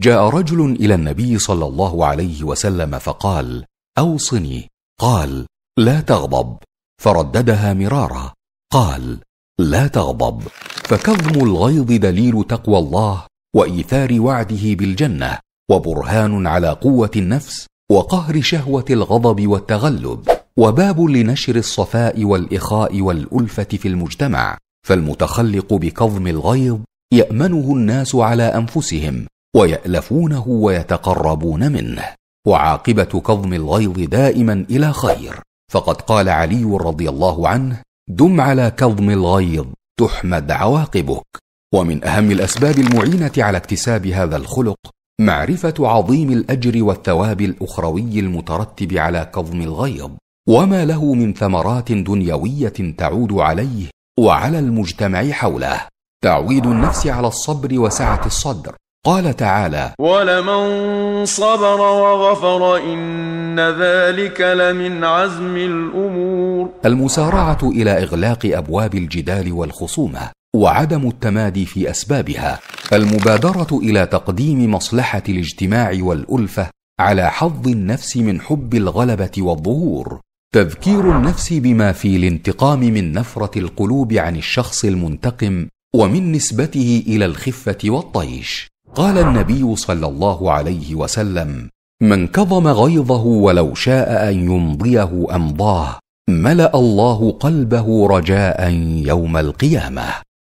جاء رجل الى النبي صلى الله عليه وسلم فقال اوصني قال لا تغضب فرددها مرارا قال لا تغضب فكظم الغيظ دليل تقوى الله وايثار وعده بالجنه وبرهان على قوه النفس وقهر شهوه الغضب والتغلب وباب لنشر الصفاء والاخاء والالفه في المجتمع فالمتخلق بكظم الغيظ يامنه الناس على انفسهم ويالفونه ويتقربون منه وعاقبه كظم الغيظ دائما الى خير فقد قال علي رضي الله عنه دم على كظم الغيظ تحمد عواقبك ومن اهم الاسباب المعينه على اكتساب هذا الخلق معرفه عظيم الاجر والثواب الاخروي المترتب على كظم الغيظ وما له من ثمرات دنيويه تعود عليه وعلى المجتمع حوله تعويد النفس على الصبر وسعه الصدر قال تعالى ولمن صبر وغفر إن ذلك لمن عزم الأمور المسارعة إلى إغلاق أبواب الجدال والخصومة وعدم التمادي في أسبابها المبادرة إلى تقديم مصلحة الاجتماع والألفة على حظ النفس من حب الغلبة والظهور تذكير النفس بما في الانتقام من نفرة القلوب عن الشخص المنتقم ومن نسبته إلى الخفة والطيش قال النبي صلى الله عليه وسلم من كظم غيظه ولو شاء ان يمضيه امضاه ملا الله قلبه رجاء يوم القيامه